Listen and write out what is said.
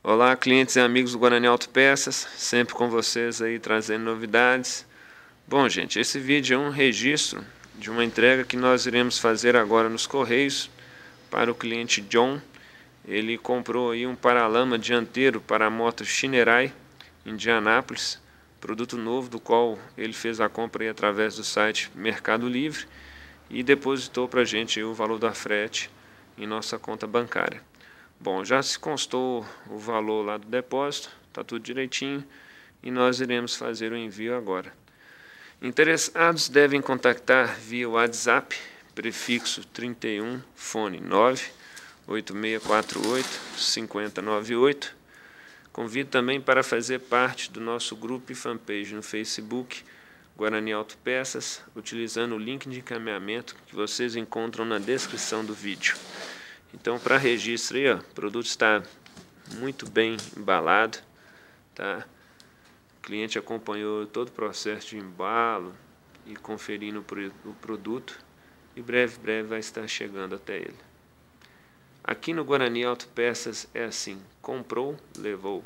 Olá, clientes e amigos do Guarani Auto Peças, sempre com vocês aí trazendo novidades. Bom, gente, esse vídeo é um registro de uma entrega que nós iremos fazer agora nos Correios para o cliente John. Ele comprou aí um paralama dianteiro para a moto Shinerai, Indianápolis, produto novo do qual ele fez a compra aí através do site Mercado Livre e depositou para a gente o valor da frete em nossa conta bancária. Bom, já se constou o valor lá do depósito, está tudo direitinho e nós iremos fazer o envio agora. Interessados devem contactar via WhatsApp, prefixo 31, fone 9 8648 5098. Convido também para fazer parte do nosso grupo e fanpage no Facebook Guarani Auto Peças, utilizando o link de encaminhamento que vocês encontram na descrição do vídeo. Então, para registro aí, ó, o produto está muito bem embalado, tá? O cliente acompanhou todo o processo de embalo e conferindo o produto e breve, breve vai estar chegando até ele. Aqui no Guarani Autopeças é assim, comprou, levou.